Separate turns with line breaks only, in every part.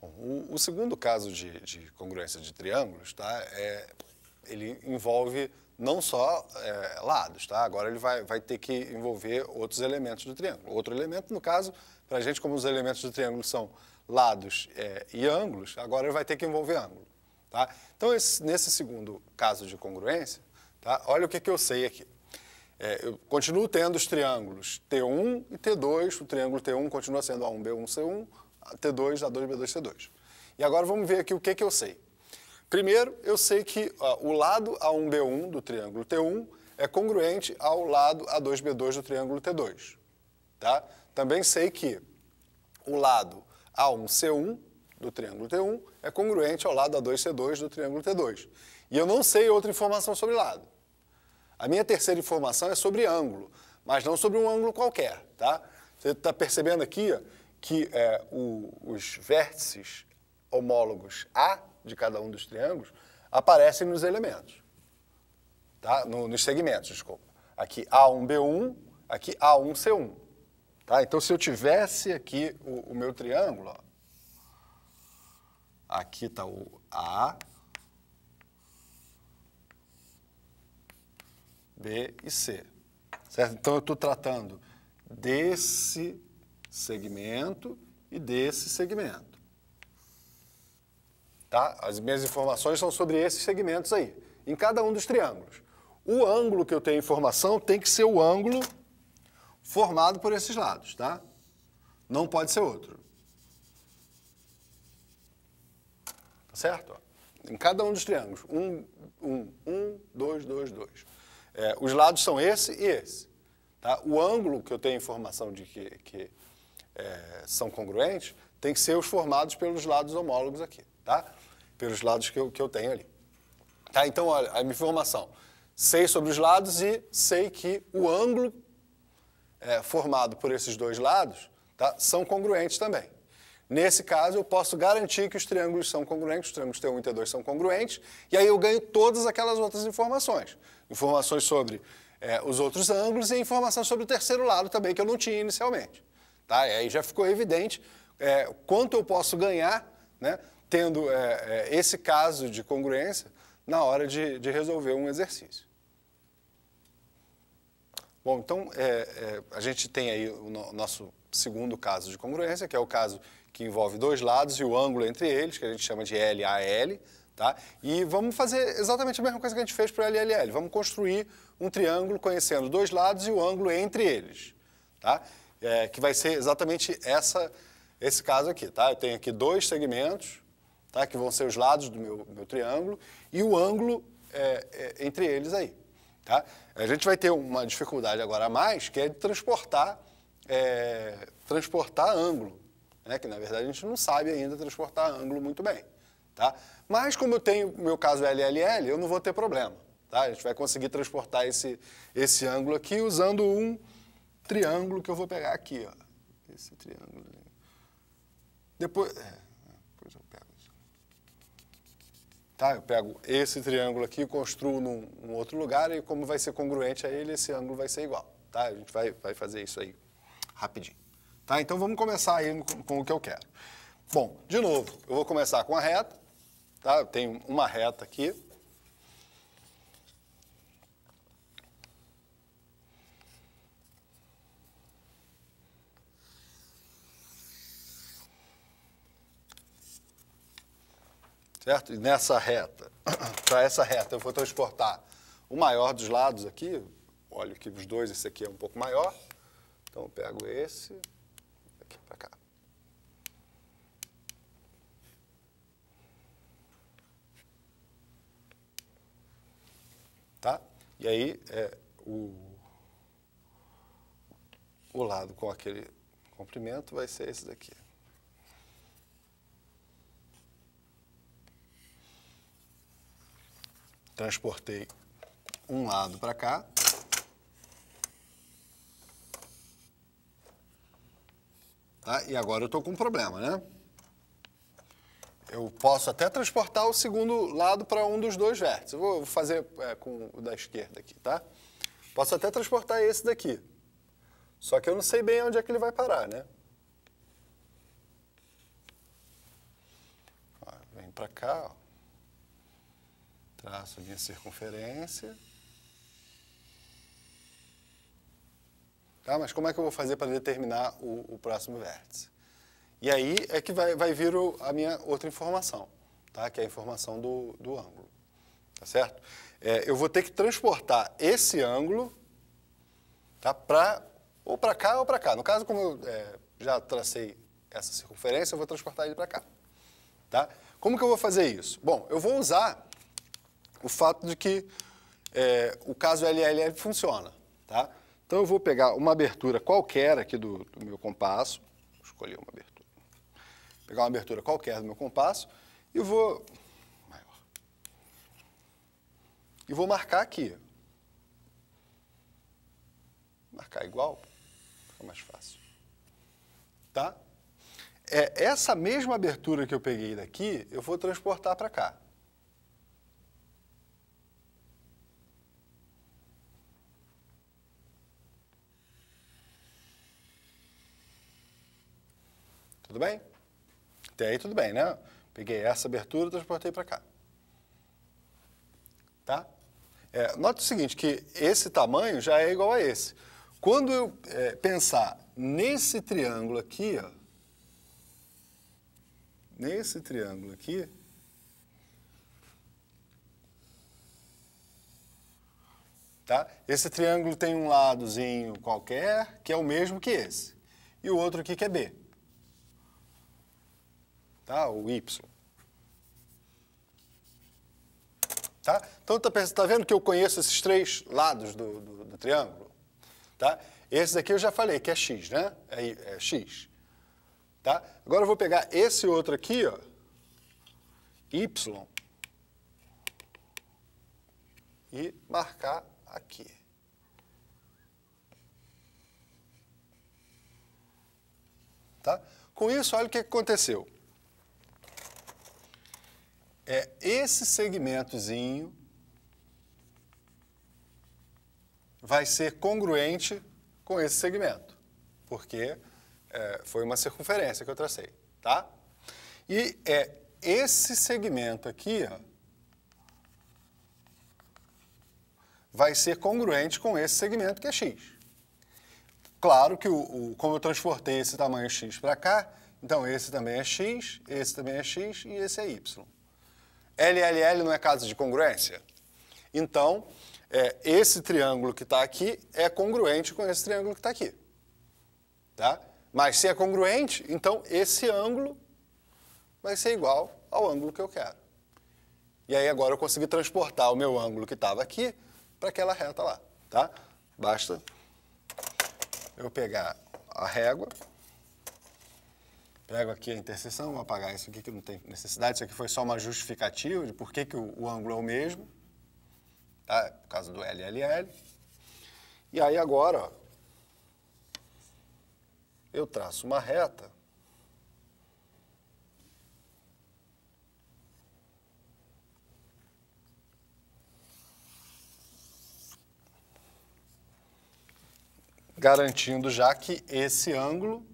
Bom, o, o, segundo caso de, de congruência de triângulos, tá, é, ele envolve não só é, lados, tá? Agora ele vai, vai ter que envolver outros elementos do triângulo. Outro elemento, no caso, para a gente, como os elementos do triângulo são lados é, e ângulos, agora ele vai ter que envolver ângulo, tá? Então, esse, nesse segundo caso de congruência, tá? Olha o que, que eu sei aqui. É, eu continuo tendo os triângulos T1 e T2, o triângulo T1 continua sendo A1, B1, C1, T2, A2, B2, c 2 E agora vamos ver aqui o que, que eu sei. Primeiro, eu sei que ó, o lado A1, B1 do triângulo T1 é congruente ao lado A2, B2 do triângulo T2. Tá? Também sei que o lado A1, C1 do triângulo T1 é congruente ao lado A2, C2 do triângulo T2. E eu não sei outra informação sobre lado. A minha terceira informação é sobre ângulo, mas não sobre um ângulo qualquer. Tá? Você está percebendo aqui ó, que é, o, os vértices homólogos A de cada um dos triângulos aparecem nos elementos, tá? No, nos segmentos, desculpa. Aqui A1B1, aqui A1C1. Tá? Então, se eu tivesse aqui o, o meu triângulo, ó, aqui está o A, B e C. Certo? Então, eu estou tratando desse segmento e desse segmento. Tá? As minhas informações são sobre esses segmentos aí, em cada um dos triângulos. O ângulo que eu tenho informação tem que ser o ângulo formado por esses lados, tá? Não pode ser outro. Tá certo? Em cada um dos triângulos. Um, um, um, dois, dois, dois. É, os lados são esse e esse. Tá? O ângulo que eu tenho informação de que, que é, são congruentes, tem que ser os formados pelos lados homólogos aqui, tá? Pelos lados que eu, que eu tenho ali. Tá? Então, olha, a minha informação. Sei sobre os lados e sei que o ângulo é, formado por esses dois lados tá? são congruentes também. Nesse caso, eu posso garantir que os triângulos são congruentes, os triângulos T1 e T2 são congruentes, e aí eu ganho todas aquelas outras informações. Informações sobre é, os outros ângulos e informação sobre o terceiro lado também, que eu não tinha inicialmente. Tá? E aí já ficou evidente é, quanto eu posso ganhar né, tendo é, é, esse caso de congruência na hora de, de resolver um exercício. Bom, então é, é, a gente tem aí o no, nosso segundo caso de congruência, que é o caso que envolve dois lados e o ângulo entre eles, que a gente chama de LAL, Tá? E vamos fazer exatamente a mesma coisa que a gente fez para o LLL. Vamos construir um triângulo conhecendo dois lados e o ângulo entre eles. Tá? é, que vai ser exatamente essa, esse caso aqui, tá? Eu tenho aqui dois segmentos, tá? Que vão ser os lados do meu, meu triângulo e o ângulo é, é, entre eles aí, tá? A gente vai ter uma dificuldade agora a mais, que é de transportar, é, transportar ângulo, né? Que na verdade a gente não sabe ainda transportar ângulo muito bem, tá? Mas como eu tenho meu caso LLL, é eu não vou ter problema, tá? A gente vai conseguir transportar esse, esse ângulo aqui usando um triângulo que eu vou pegar aqui, ó. Esse triângulo. Depois, é, depois eu pego isso. Tá? Eu pego esse triângulo aqui, construo num, num, outro lugar e como vai ser congruente a ele, esse ângulo vai ser igual. Tá? A gente vai, vai fazer isso aí rapidinho. Tá? Então vamos começar aí com, com o que eu quero. Bom, de novo, eu vou começar com a reta. Tá? Eu tenho uma reta aqui. certo? E nessa reta, para essa reta, eu vou transportar o maior dos lados aqui, olha que os dois, esse aqui é um pouco maior, então eu pego esse, aqui para cá. Tá? E aí, é, o, o lado com aquele comprimento vai ser esse daqui. transportei um lado para cá. Tá? E agora eu estou com um problema, né? Eu posso até transportar o segundo lado para um dos dois vértices. Eu vou fazer é, com o da esquerda aqui, tá? Posso até transportar esse daqui. Só que eu não sei bem onde é que ele vai parar, né? Ó, vem para cá, ó traço minha circunferência. Tá? Mas como é que eu vou fazer para determinar o, o, próximo vértice? E aí é que vai, vai vir o, a minha outra informação, tá? que é a informação do, do ângulo. Tá certo? É, eu vou ter que transportar esse ângulo tá? para ou para cá ou para cá. No caso, como eu é, já tracei essa circunferência, eu vou transportar ele para cá. Tá? Como que eu vou fazer isso? Bom, eu vou usar o fato de que é, o caso LLL funciona. Tá? Então eu vou pegar uma abertura qualquer aqui do, do meu compasso, vou escolher uma abertura, vou pegar uma abertura qualquer do meu compasso e vou maior, e vou marcar aqui. Marcar igual, fica mais fácil. Tá? É, essa mesma abertura que eu peguei daqui, eu vou transportar para cá. Tudo bem? Até aí tudo bem, né? Peguei essa abertura e transportei para cá. Tá? É, note o seguinte, que esse tamanho já é igual a esse. Quando eu é, pensar nesse triângulo aqui, ó, nesse triângulo aqui, tá? Esse triângulo tem um ladozinho qualquer, que é o mesmo que esse, e o outro aqui que é B tá? O Y. Tá? Então, está tá vendo que eu conheço esses três lados do, do, do, triângulo? Tá? Esse daqui eu já falei que é x, né? É, é x. Tá? Agora eu vou pegar esse outro aqui, ó, y, e marcar aqui. Tá? Com isso, olha o que aconteceu é esse segmentozinho vai ser congruente com esse segmento, porque é, foi uma circunferência que eu tracei, tá? E é esse segmento aqui ó, vai ser congruente com esse segmento que é x. Claro que, o, o como eu transportei esse tamanho x para cá, então esse também é x, esse também é x e esse é y. LLL não é caso de congruência? Então, é, esse triângulo que está aqui é congruente com esse triângulo que está aqui. Tá? Mas se é congruente, então esse ângulo vai ser igual ao ângulo que eu quero. E aí agora eu consegui transportar o meu ângulo que estava aqui para aquela reta lá. Tá? Basta eu pegar a régua prego aqui a interseção, vou apagar isso aqui que não tem necessidade, isso aqui foi só uma justificativa de por que, que o, o ângulo é o mesmo, tá? por causa do LLL. E aí agora, ó, eu traço uma reta garantindo já que esse ângulo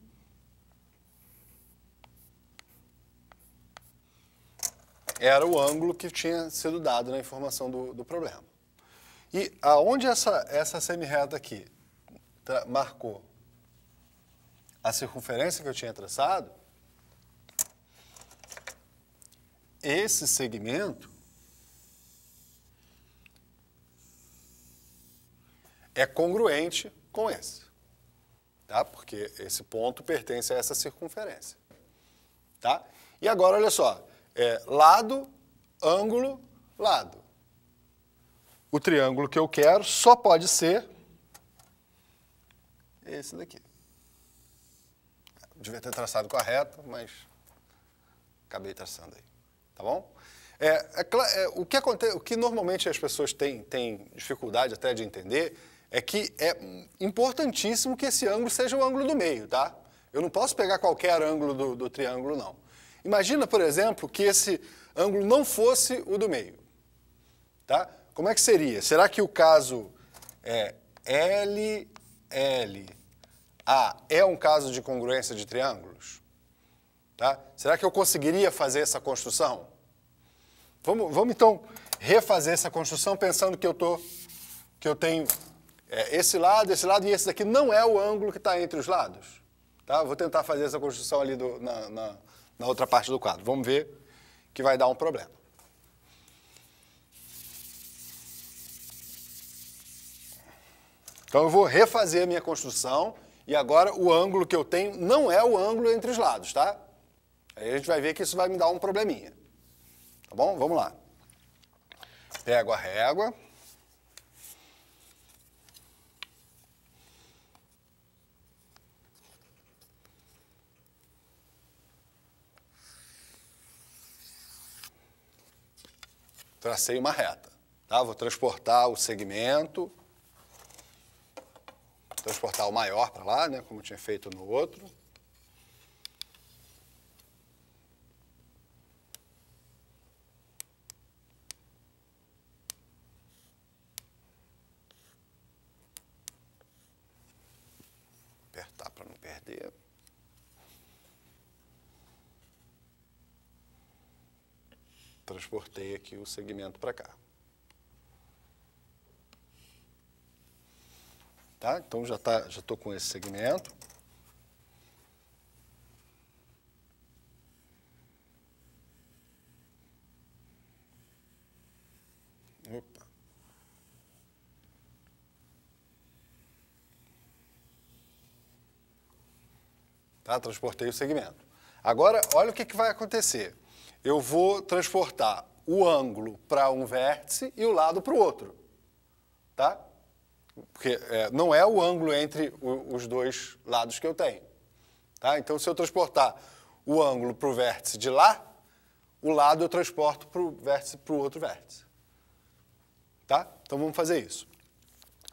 era o ângulo que tinha sido dado na informação do, do problema. E aonde essa, essa reta aqui marcou a circunferência que eu tinha traçado, esse segmento é congruente com esse, tá? Porque esse ponto pertence a essa circunferência, tá? E agora, olha só, é lado, ângulo, lado. O triângulo que eu quero só pode ser esse daqui. Devia ter traçado com a reta, mas acabei traçando aí. Tá bom? É, é, é, o, que acontece, o que normalmente as pessoas têm, têm dificuldade até de entender é que é importantíssimo que esse ângulo seja o ângulo do meio, tá? Eu não posso pegar qualquer ângulo do, do triângulo, não. Imagina, por exemplo, que esse ângulo não fosse o do meio. Tá? Como é que seria? Será que o caso é LLA é um caso de congruência de triângulos? Tá? Será que eu conseguiria fazer essa construção? Vamos, vamos então refazer essa construção pensando que eu, tô, que eu tenho é, esse lado, esse lado e esse daqui não é o ângulo que está entre os lados. Tá? Vou tentar fazer essa construção ali do, na, na, na outra parte do quadro. Vamos ver que vai dar um problema. Então eu vou refazer a minha construção e agora o ângulo que eu tenho não é o ângulo entre os lados, tá? Aí a gente vai ver que isso vai me dar um probleminha. Tá bom? Vamos lá. Pego a régua. tracei uma reta. Tá? Vou transportar o segmento, transportar o maior para lá, né, como tinha feito no outro. Apertar para não perder. transportei aqui o segmento para cá. Tá? Então já tá, já estou com esse segmento. Opa. Tá, transportei o segmento. Agora, olha o que, que vai acontecer eu vou transportar o ângulo para um vértice e o lado para o outro. Tá? Porque é, não é o ângulo entre o, os dois lados que eu tenho. Tá? Então, se eu transportar o ângulo para o vértice de lá, o lado eu transporto para o vértice para o outro vértice. Tá? Então, vamos fazer isso.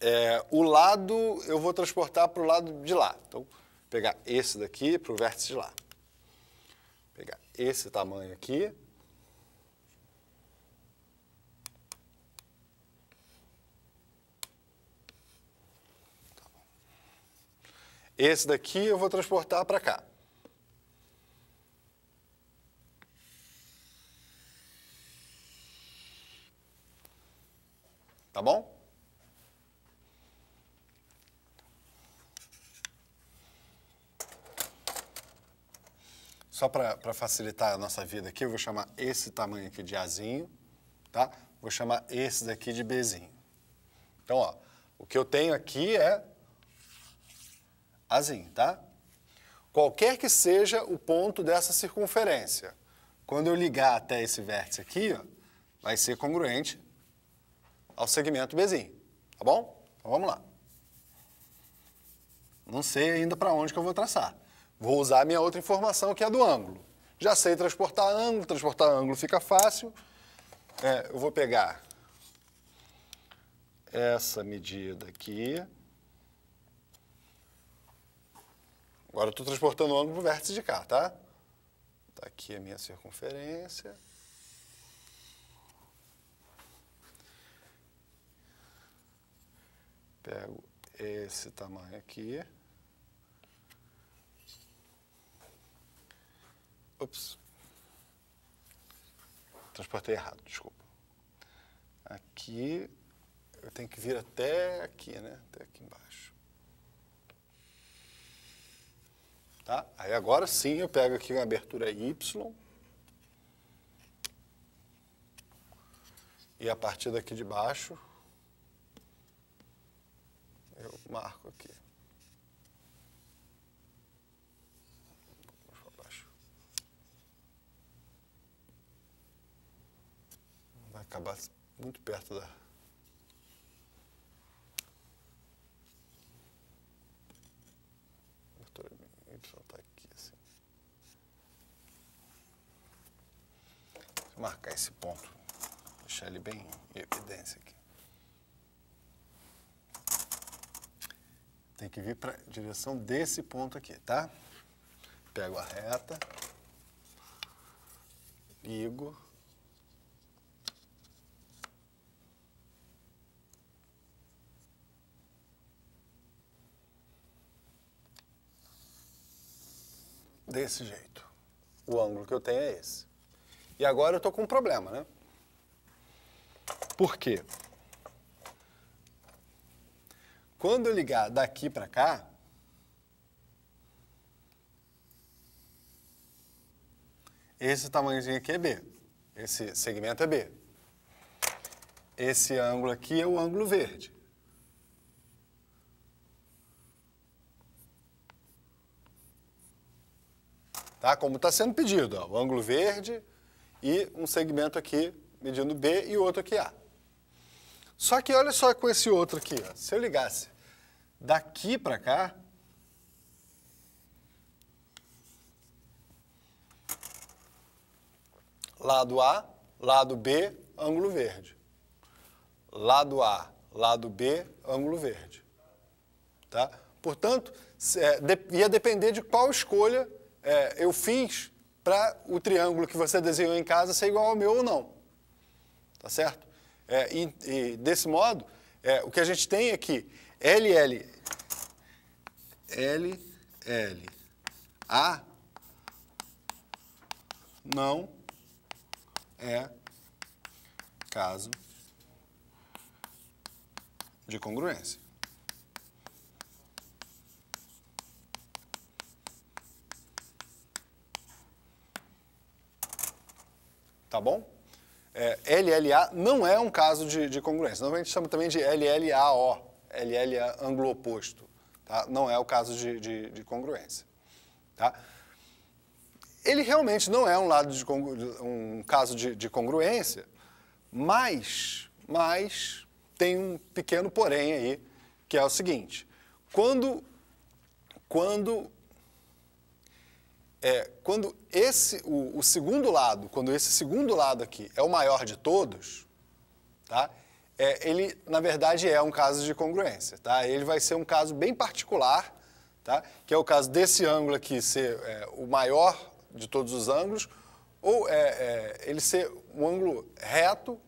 É, o lado eu vou transportar para o lado de lá. Então, pegar esse daqui para o vértice de lá esse tamanho aqui. Tá esse daqui eu vou transportar para cá. Só para facilitar a nossa vida aqui, eu vou chamar esse tamanho aqui de Azinho, tá? Vou chamar esse daqui de Bzinho. Então, ó, o que eu tenho aqui é Azinho, tá? Qualquer que seja o ponto dessa circunferência, quando eu ligar até esse vértice aqui, ó, vai ser congruente ao segmento Bzinho, tá bom? Então, vamos lá. Não sei ainda para onde que eu vou traçar. Vou usar a minha outra informação, que é a do ângulo. Já sei transportar ângulo, transportar ângulo fica fácil. É, eu vou pegar essa medida aqui. Agora eu estou transportando o ângulo para o vértice de cá, tá? Está aqui a minha circunferência. Pego esse tamanho aqui. Ops. Transportei errado, desculpa. Aqui, eu tenho que vir até aqui, né? Até aqui embaixo. Tá? Aí agora sim eu pego aqui a abertura Y. E a partir daqui de baixo, eu marco aqui. acabar muito perto da. Tá aqui assim. Vou marcar esse ponto, deixar ele bem em evidência aqui. Tem que vir para a direção desse ponto aqui, tá? Pego a reta, ligo. desse jeito. O ângulo que eu tenho é esse. E agora eu tô com um problema, né? Por quê? Quando eu ligar daqui para cá, esse tamanhozinho aqui é B, esse segmento é B. Esse ângulo aqui é o ângulo verde. tá? como está sendo pedido. Ó, o ângulo verde e um segmento aqui medindo B e outro aqui A. Só que olha só com esse outro aqui. Ó. Se eu ligasse daqui para cá, lado A, lado B, ângulo verde. Lado A, lado B, ângulo verde. Tá? Portanto, é, ia depender de qual escolha é, eu fiz para o triângulo que você desenhou em casa ser igual ao meu ou não. Tá certo? É, e, e, desse modo, é, o que a gente tem aqui, LL, LL, A não é caso de congruência. tá bom? É, LLA não é um caso de, de congruência. Normalmente chama também de LLAO, LLA ângulo oposto. Tá? Não é o caso de, de, de congruência. Tá? Ele realmente não é um, lado de um caso de, de congruência, mas, mas tem um pequeno porém aí, que é o seguinte. Quando, quando é, quando esse, o, o, segundo lado, quando esse segundo lado aqui é o maior de todos, tá? É, ele, na verdade, é um caso de congruência, tá? Ele vai ser um caso bem particular, tá? Que é o caso desse ângulo aqui ser é, o maior de todos os ângulos, ou é, é, ele ser um ângulo reto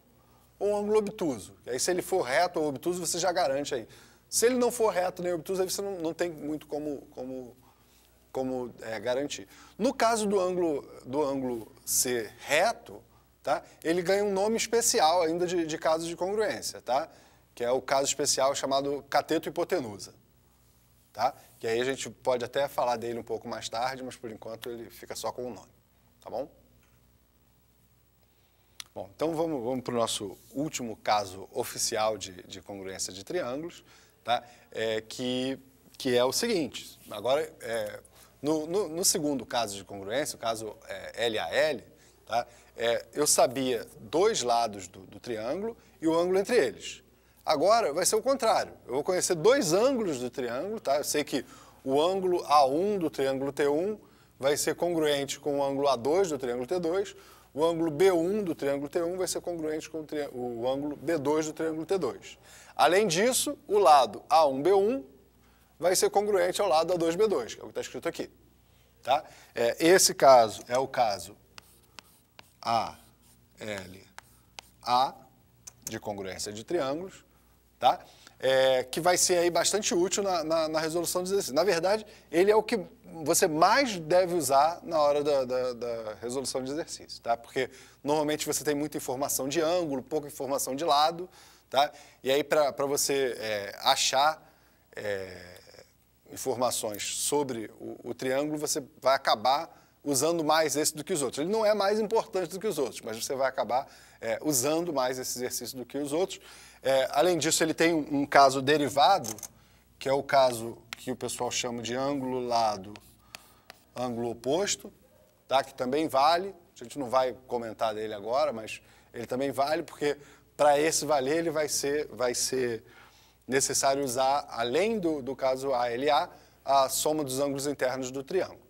ou um ângulo obtuso. E aí, se ele for reto ou obtuso, você já garante aí. Se ele não for reto nem obtuso, aí você não, não tem muito como, como como é, garantir. No caso do ângulo, do ângulo ser reto, tá? ele ganha um nome especial ainda de, de casos de congruência, tá? que é o caso especial chamado cateto hipotenusa. Tá? Que aí a gente pode até falar dele um pouco mais tarde, mas por enquanto ele fica só com o nome. Tá bom? Bom, então vamos, vamos para o nosso último caso oficial de, de congruência de triângulos, tá? é, que, que é o seguinte. Agora, é, no, no, no segundo caso de congruência, o caso é, LAL, tá? É, eu sabia dois lados do, do triângulo e o ângulo entre eles. Agora vai ser o contrário. Eu vou conhecer dois ângulos do triângulo, tá? Eu sei que o ângulo A1 do triângulo T1 vai ser congruente com o ângulo A2 do triângulo T2, o ângulo B1 do triângulo T1 vai ser congruente com o, o ângulo B2 do triângulo T2. Além disso, o lado A1, B1 vai ser congruente ao lado da 2B2, que é o que está escrito aqui. Tá? É, esse caso é o caso ALA de congruência de triângulos, tá? É, que vai ser aí bastante útil na, na, na resolução de exercício. Na verdade, ele é o que você mais deve usar na hora da, da, da, resolução de exercício, tá? Porque normalmente você tem muita informação de ângulo, pouca informação de lado, tá? E aí para você é, achar é, informações sobre o, o triângulo, você vai acabar usando mais esse do que os outros. Ele não é mais importante do que os outros, mas você vai acabar é, usando mais esse exercício do que os outros. É, além disso, ele tem um, um, caso derivado, que é o caso que o pessoal chama de ângulo lado, ângulo oposto, tá? que também vale. A gente não vai comentar dele agora, mas ele também vale, porque para esse valer ele vai ser, vai ser necessário usar, além do, do caso ALA, a soma dos ângulos internos do triângulo,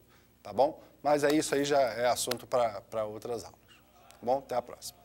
tá bom? Mas é isso aí já é assunto para outras aulas. Tá bom? Até a próxima.